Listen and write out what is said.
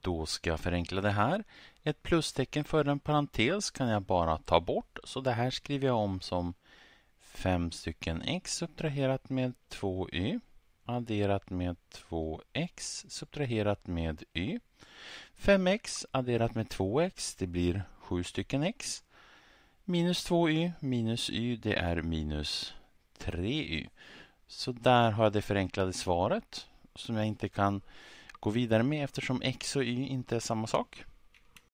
Då ska jag förenkla det här. Ett plustecken före en parentes kan jag bara ta bort, så det här skriver jag om som 5 stycken x subtraherat med 2y adderat med 2x subtraherat med y. 5x adderat med 2x, det blir 7 stycken x. Minus 2y minus y, det är minus 3y. Så där har jag det förenklade svaret som jag inte kan gå vidare med eftersom x och y inte är samma sak.